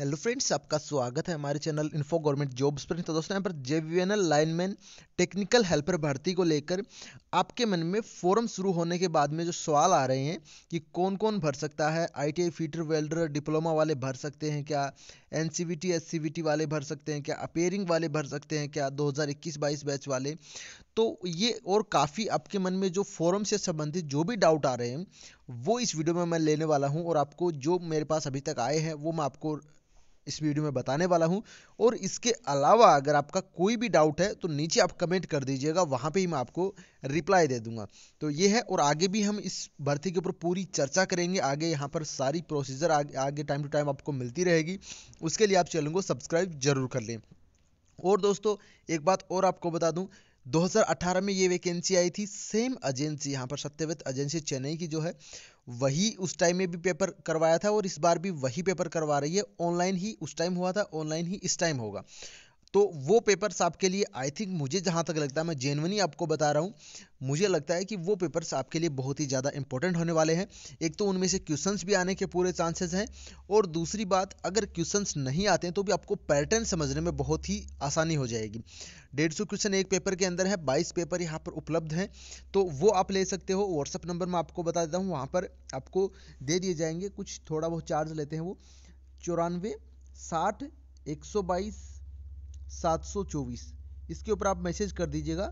hello friends आपका स्वागत है हमारे चैनल इन्फो गवर्नमेंट जॉब्स पर तो दोस्तों यहाँ पर J V N L lineman technical helper भर्ती को लेकर आपके मन में फॉर्म शुरू होने के बाद में जो सवाल आ रहे हैं कि कौन कौन भर सकता है आईटीआई फीटर वेल्डर डिप्लोमा वाले भर सकते हैं क्या N C C B T S B T वाले भर सकते हैं क्या अपेयरिंग वाले भर सकते हैं क्या 2021-22 बैच वाले तो ये और काफ़ी आपके मन में जो फॉरम से संबंधित जो भी डाउट आ रहे हैं वो इस वीडियो में मैं लेने वाला हूँ और आपको जो मेरे पास अभी तक आए हैं वो मैं आपको इस वीडियो में बताने वाला हूँ और इसके अलावा अगर आपका कोई भी डाउट है तो नीचे आप कमेंट कर दीजिएगा वहाँ पे ही मैं आपको रिप्लाई दे दूंगा तो ये है और आगे भी हम इस भर्ती के ऊपर पूरी चर्चा करेंगे आगे यहाँ पर सारी प्रोसीजर आगे आगे टाइम टू टाइम आपको मिलती रहेगी उसके लिए आप चैनल को सब्सक्राइब जरूर कर लें और दोस्तों एक बात और आपको बता दूं 2018 में ये वैकेंसी आई थी सेम एजेंसी यहाँ पर सत्यव्रत एजेंसी चेन्नई की जो है वही उस टाइम में भी पेपर करवाया था और इस बार भी वही पेपर करवा रही है ऑनलाइन ही उस टाइम हुआ था ऑनलाइन ही इस टाइम होगा तो वो पेपर्स आपके लिए आई थिंक मुझे जहाँ तक लगता है मैं जेनवनी आपको बता रहा हूँ मुझे लगता है कि वो पेपर्स आपके लिए बहुत ही ज़्यादा इंपॉर्टेंट होने वाले हैं एक तो उनमें से क्वेश्चंस भी आने के पूरे चांसेस हैं और दूसरी बात अगर क्वेश्चंस नहीं आते हैं तो भी आपको पैटर्न समझने में बहुत ही आसानी हो जाएगी डेढ़ सौ क्वेश्चन एक पेपर के अंदर है बाईस पेपर यहाँ पर उपलब्ध हैं तो वो आप ले सकते हो व्हाट्सअप नंबर मैं आपको बता देता हूँ वहाँ पर आपको दे दिए जाएंगे कुछ थोड़ा बहुत चार्ज लेते हैं वो चौरानवे साठ एक सौ बाईस सात सौ चौबीस इसके ऊपर आप मैसेज कर दीजिएगा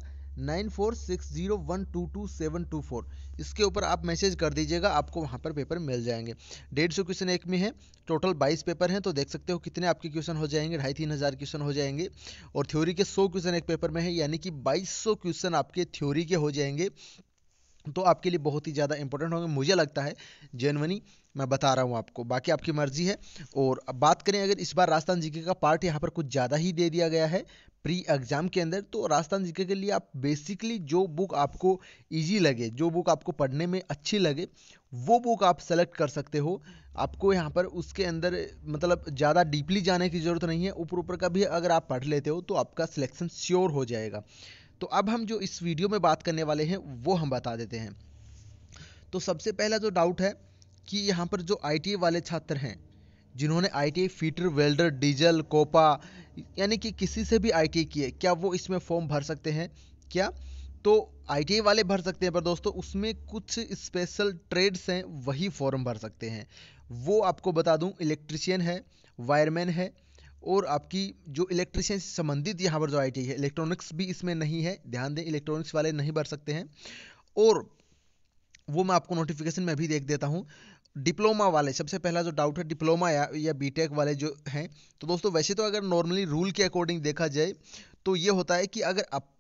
nine four six zero one two two seven two four इसके ऊपर आप मैसेज कर दीजिएगा आपको वहाँ पर पेपर मिल जाएंगे डेढ़ सौ क्वेश्चन एक में है टोटल बाईस पेपर हैं तो देख सकते हो कितने आपके क्वेश्चन हो जाएंगे ढाई तीन हज़ार क्वेश्चन हो जाएंगे और थ्योरी के सौ क्वेश्चन एक पेपर में है यानी कि बाईस सौ क्वेश्चन आपके थ्योरी के हो जाएंगे तो आपके लिए बहुत ही ज़्यादा इंपॉर्टेंट होंगे मुझे लगता है जेनवनी मैं बता रहा हूँ आपको बाकी आपकी मर्जी है और अब बात करें अगर इस बार राजस्थान जीके का पार्ट यहाँ पर कुछ ज़्यादा ही दे दिया गया है प्री एग्ज़ाम के अंदर तो राजस्थान जीके के लिए आप बेसिकली जो बुक आपको ईजी लगे जो बुक आपको पढ़ने में अच्छी लगे वो बुक आप सेलेक्ट कर सकते हो आपको यहाँ पर उसके अंदर मतलब ज़्यादा डीपली जाने की ज़रूरत नहीं है ऊपर ऊपर का भी अगर आप पढ़ लेते हो तो आपका सिलेक्शन श्योर हो जाएगा तो अब हम जो इस वीडियो में बात करने वाले हैं वो हम बता देते हैं तो सबसे पहला जो डाउट है कि यहाँ पर जो आई e वाले छात्र हैं जिन्होंने I T e fitter welder diesel COPA यानी कि किसी से भी आई टी की है क्या वो इसमें फॉर्म भर सकते हैं क्या तो आई e वाले भर सकते हैं पर दोस्तों उसमें कुछ स्पेशल ट्रेड्स हैं वही फॉर्म भर सकते हैं वो आपको बता दूं इलेक्ट्रिशियन है वायरमैन है और आपकी जो इलेक्ट्रिशियन से संबंधित यहाँ पर जो आई है इलेक्ट्रॉनिक्स भी इसमें नहीं है ध्यान दें इलेक्ट्रॉनिक्स वाले नहीं भर सकते हैं और वो मैं आपको नोटिफिकेशन में भी देख देता हूँ डिप्लोमा वाले सबसे पहला जो डाउट है डिप्लोमा या, या बीटेक वाले जो हैं तो दोस्तों वैसे तो अगर नॉर्मली रूल के अकॉर्डिंग देखा जाए तो ये होता है कि अगर आप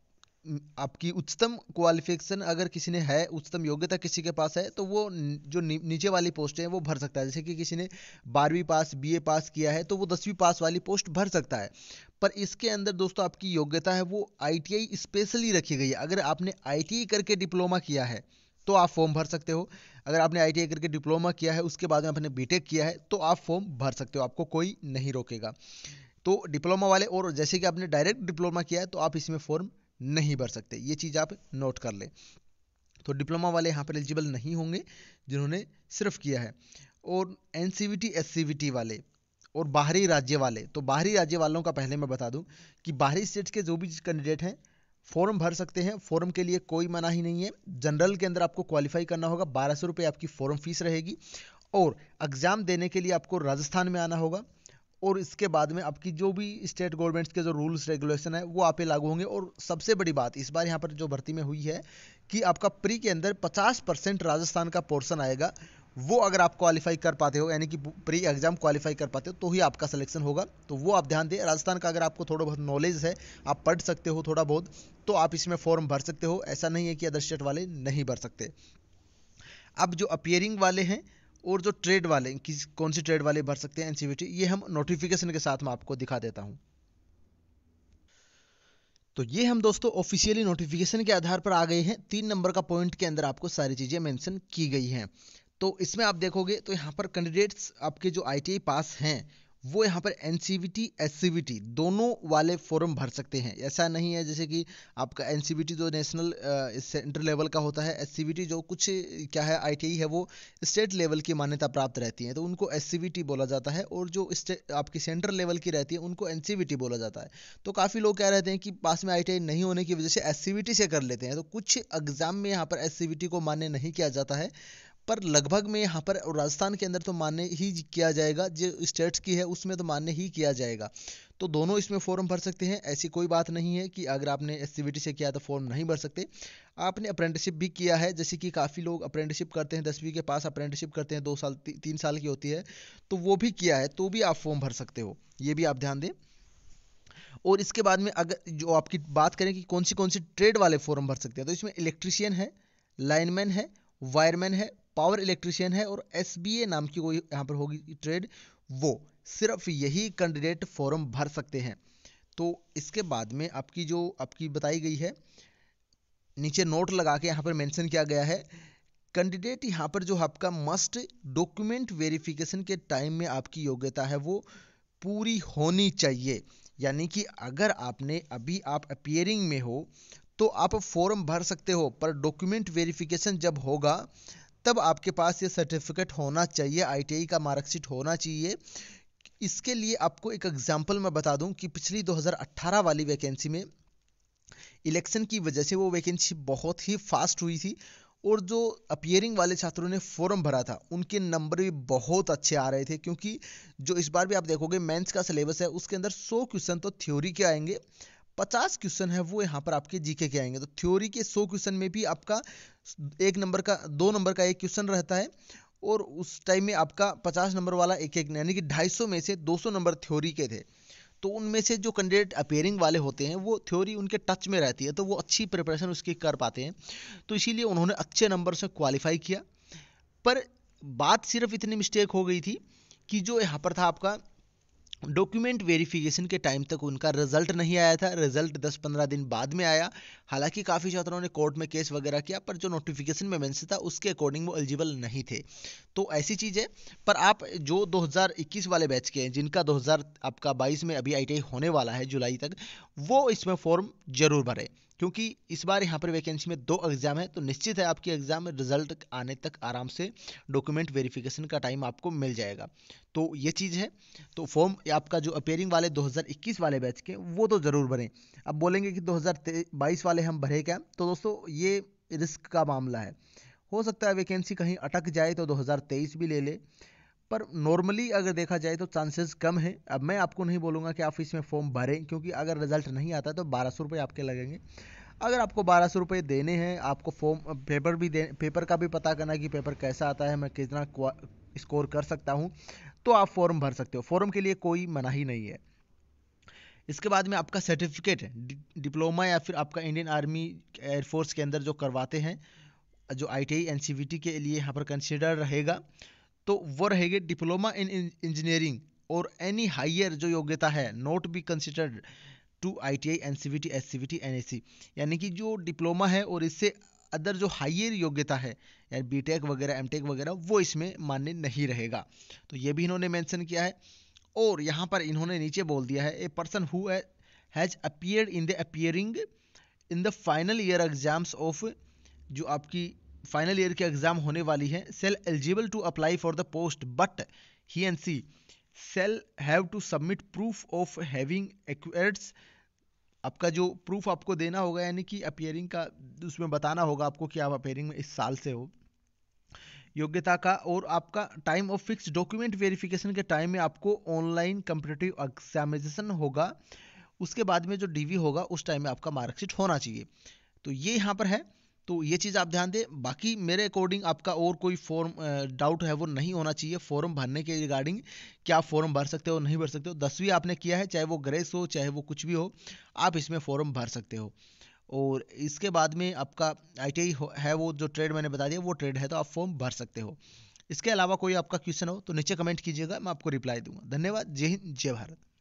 आपकी उच्चतम क्वालिफिकेशन अगर किसी ने है उच्चतम योग्यता किसी के पास है तो वो जो नी, नीचे वाली पोस्ट है वो भर सकता है जैसे कि किसी ने बारहवीं पास बीए पास किया है तो वो दसवीं पास वाली पोस्ट भर सकता है पर इसके अंदर दोस्तों आपकी योग्यता है वो आईटीआई स्पेशली रखी गई है अगर आपने आईटीआई करके डिप्लोमा किया है तो आप फॉर्म भर सकते हो अगर आपने आई करके डिप्लोमा किया है उसके बाद में आपने बीटेक किया है तो आप फॉर्म भर सकते हो आपको कोई नहीं रोकेगा तो डिप्लोमा वाले और जैसे कि आपने डायरेक्ट डिप्लोमा किया है तो आप इसमें फॉर्म नहीं भर सकते ये चीज़ आप नोट कर लें तो डिप्लोमा वाले यहाँ पर एलिजिबल नहीं होंगे जिन्होंने सिर्फ किया है और एन सी वाले और बाहरी राज्य वाले तो बाहरी राज्य वालों का पहले मैं बता दूं कि बाहरी स्टेट के जो भी कैंडिडेट हैं फॉर्म भर सकते हैं फॉर्म के लिए कोई मनाही नहीं है जनरल के अंदर आपको क्वालिफाई करना होगा बारह सौ रुपये आपकी फॉर्म फीस रहेगी और एग्ज़ाम देने के लिए आपको राजस्थान में आना होगा और इसके बाद में आपकी जो भी स्टेट गवर्नमेंट्स के जो रूल्स रेगुलेशन है वो आप लागू होंगे और सबसे बड़ी बात इस बार यहाँ पर जो भर्ती में हुई है कि आपका प्री के अंदर 50 परसेंट राजस्थान का पोर्शन आएगा वो अगर आप क्वालिफाई कर पाते हो यानी कि प्री एग्जाम क्वालिफाई कर पाते हो तो ही आपका सिलेक्शन होगा तो वो आप ध्यान दें राजस्थान का अगर आपको थोड़ा बहुत नॉलेज है आप पढ़ सकते हो थोड़ा बहुत तो आप इसमें फॉर्म भर सकते हो ऐसा नहीं है कि अदर स्टेट वाले नहीं भर सकते अब जो अपियरिंग वाले हैं और जो ट्रेड वाले किस कौन सी ट्रेड वाले भर सकते हैं एन e ये हम नोटिफिकेशन के साथ में आपको दिखा देता हूँ तो ये हम दोस्तों ऑफिशियली नोटिफिकेशन के आधार पर आ गए हैं तीन नंबर का पॉइंट के अंदर आपको सारी चीज़ें मेंशन की गई हैं तो इसमें आप देखोगे तो यहाँ पर कैंडिडेट्स आपके जो आई पास हैं वो यहाँ पर N C V T S C V T दोनों वाले फॉर्म भर सकते हैं ऐसा नहीं है जैसे कि आपका एन सी वी टी जो नेशनल सेंटर लेवल का होता है एस सी वी टी जो कुछ क्या है आई टी आई है वो स्टेट लेवल की मान्यता प्राप्त रहती है तो उनको एस सी वी टी बोला जाता है और जो स्टेट आपकी सेंट्रल लेवल की रहती है उनको एन सी वी टी बोला जाता है तो काफ़ी लोग क्या रहते हैं कि पास में आई टी आई नहीं होने की वजह से एस सी वी टी से कर लेते हैं तो कुछ एग्ज़ाम में यहाँ पर एस सी वी टी को मान्य नहीं किया जाता है पर लगभग में यहाँ पर राजस्थान के अंदर तो मान्य ही किया जाएगा जो स्टेट्स की है उसमें तो मान्य ही किया जाएगा तो दोनों इसमें फॉर्म भर सकते हैं ऐसी कोई बात नहीं है कि अगर आपने एस से किया तो फॉर्म नहीं भर सकते आपने अप्रेंटिसिप भी किया है जैसे कि काफ़ी लोग अप्रेंटिसिप करते हैं दसवीं के पास अप्रेंटिसिप करते हैं दो साल ती, तीन साल की होती है तो वो भी किया है तो भी आप फॉर्म भर सकते हो ये भी आप ध्यान दें और इसके बाद में अगर जो आपकी बात करें कि कौन सी कौन सी ट्रेड वाले फॉर्म भर सकते हैं तो इसमें इलेक्ट्रिशियन है लाइनमैन है वायरमैन है पावर इलेक्ट्रिशियन है और एस नाम की कोई यहाँ पर होगी ट्रेड वो सिर्फ यही कैंडिडेट फॉर्म भर सकते हैं तो इसके बाद में आपकी जो आपकी बताई गई है नीचे नोट लगा के यहाँ पर मेंशन किया गया है कैंडिडेट यहाँ पर जो आपका मस्ट डॉक्यूमेंट वेरिफिकेशन के टाइम में आपकी योग्यता है वो पूरी होनी चाहिए यानी कि अगर आपने अभी आप अपियरिंग में हो तो आप फॉर्म भर सकते हो पर डॉक्यूमेंट वेरिफिकेशन जब होगा तब आपके पास ये सर्टिफिकेट होना चाहिए आईटीआई का मार्कशीट होना चाहिए इसके लिए आपको एक एग्जाम्पल मैं बता दूं कि पिछली 2018 वाली वैकेंसी में इलेक्शन की वजह से वो वैकेंसी बहुत ही फास्ट हुई थी और जो अपियरिंग वाले छात्रों ने फॉर्म भरा था उनके नंबर भी बहुत अच्छे आ रहे थे क्योंकि जो इस बार भी आप देखोगे मेंस का सिलेबस है उसके अंदर 100 क्वेश्चन तो थ्योरी के आएंगे पचास क्वेश्चन है वो यहाँ पर आपके जीके के आएंगे तो थ्योरी के सौ क्वेश्चन में भी आपका एक नंबर का दो नंबर का एक क्वेश्चन रहता है और उस टाइम में आपका पचास नंबर वाला एक एक यानी कि ढाई सौ में से दो सौ नंबर थ्योरी के थे तो उनमें से जो कैंडिडेट अपेयरिंग वाले होते हैं वो थ्योरी उनके टच में रहती है तो वो अच्छी प्रिपरेशन उसकी कर पाते हैं तो इसीलिए उन्होंने अच्छे नंबर से क्वालिफाई किया पर बात सिर्फ इतनी मिस्टेक हो गई थी कि जो यहाँ पर था आपका डॉक्यूमेंट वेरिफिकेशन के टाइम तक उनका रिजल्ट नहीं आया था रिजल्ट 10-15 दिन बाद में आया हालांकि काफ़ी छात्रों ने कोर्ट में केस वगैरह किया पर जो नोटिफिकेशन में मेंशन था उसके अकॉर्डिंग वो एलिजिबल नहीं थे तो ऐसी चीज़ है पर आप जो 2021 वाले बैच के हैं जिनका 2000 आपका 22 में अभी आई होने वाला है जुलाई तक वो इसमें फॉर्म जरूर भरें क्योंकि इस बार यहाँ पर वैकेंसी में दो एग्ज़ाम है तो निश्चित है आपके एग्ज़ाम में रिजल्ट आने तक आराम से डॉक्यूमेंट वेरिफिकेशन का टाइम आपको मिल जाएगा तो ये चीज़ है तो फॉर्म आपका जो अपेयरिंग वाले 2021 वाले बैच के वो तो ज़रूर भरें अब बोलेंगे कि 2022 वाले हम भरे क्या तो दोस्तों ये रिस्क का मामला है हो सकता है वैकेंसी कहीं अटक जाए तो दो भी ले लें पर नॉर्मली अगर देखा जाए तो चांसेस कम है अब मैं आपको नहीं बोलूँगा कि आप इसमें फॉर्म भरें क्योंकि अगर रिजल्ट नहीं आता तो बारह सौ रुपये आपके लगेंगे अगर आपको बारह सौ रुपये देने हैं आपको फॉर्म पेपर भी दे पेपर का भी पता करना कि पेपर कैसा आता है मैं कितना स्कोर कर सकता हूँ तो आप फॉर्म भर सकते हो फॉर्म के लिए कोई मनाही नहीं है इसके बाद में आपका सर्टिफिकेट है डिप्लोमा या फिर आपका इंडियन आर्मी एयरफोर्स के अंदर जो करवाते हैं जो आई टी के लिए यहाँ पर कंसिडर रहेगा तो वो रहेगी डिप्लोमा इन इंजीनियरिंग और एनी हायर जो योग्यता है not be considered to I T I N C V T S C V T N A C यानी कि जो डिप्लोमा है और इससे अदर जो हायर योग्यता है यानी बी टेक वगैरह एम टेक वगैरह वो इसमें मान्य नहीं रहेगा तो ये भी इन्होंने मैंशन किया है और यहाँ पर इन्होंने नीचे बोल दिया है a person who has appear in the appearing in the final year exams of जो आपकी फाइनल ईयर की एग्जाम होने वाली है shall eligible to apply for the post but he and she shall have to submit proof of having accurates आपका जो proof आपको देना होगा यानी कि अपियरिंग का उसमें बताना होगा आपको कि आप अपियरिंग में इस साल से हो योग्यता का और आपका time of fix document verification के टाइम में आपको ऑनलाइन कंपिटेटिव एग्जामिनेशन होगा उसके बाद में जो डीवी होगा उस टाइम में आपका मार्कशीट होना चाहिए तो ये यहाँ पर है तो ये चीज़ आप ध्यान दें बाकी मेरे अकॉर्डिंग आपका और कोई फॉर्म डाउट है वो नहीं होना चाहिए फॉर्म भरने के रिगार्डिंग क्या आप फॉर्म भर सकते हो नहीं भर सकते हो दसवीं आपने किया है चाहे वो ग्रेस हो चाहे वो कुछ भी हो आप इसमें फॉर्म भर सकते हो और इसके बाद में आपका आई है वो जो ट्रेड मैंने बता दिया वो ट्रेड है तो आप फॉर्म भर सकते हो इसके अलावा कोई आपका क्वेश्चन हो तो नीचे कमेंट कीजिएगा मैं आपको रिप्लाई दूंगा धन्यवाद जय हिंद जय भारत